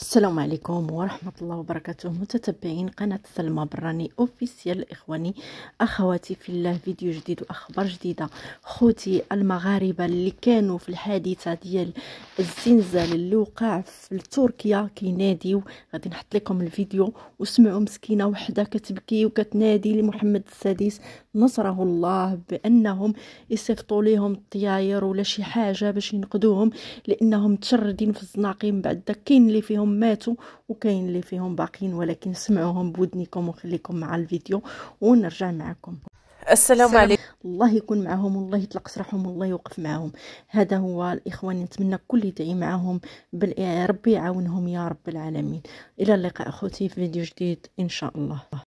السلام عليكم ورحمة الله وبركاته متتبعين قناة سلمى براني اوفيسيال اخواني اخواتي في الله فيديو جديد واخبار جديدة خوتي المغاربة اللي كانوا في الحادثة ديال الزنزال اللي وقع في تركيا كيناديو غادي نحط لكم الفيديو وسمعوا مسكينة وحدة كتبكي وكتنادي لمحمد السادس نصره الله بانهم يصيفطوا ليهم الطياير ولا شي حاجة باش ينقذوهم لانهم متشردين في الزناقي من بعد داك كاين اللي فيهم فيهم ماتوا وكاين اللي فيهم باقيين ولكن سمعوهم بودنيكم وخليكم مع الفيديو ونرجع معكم السلام عليكم الله يكون معهم والله يطلق سراحهم والله يوقف معهم هذا هو الاخوان نتمنى كل يدعي معهم بل ربي يعاونهم يا رب العالمين الى اللقاء اخوتي في فيديو جديد ان شاء الله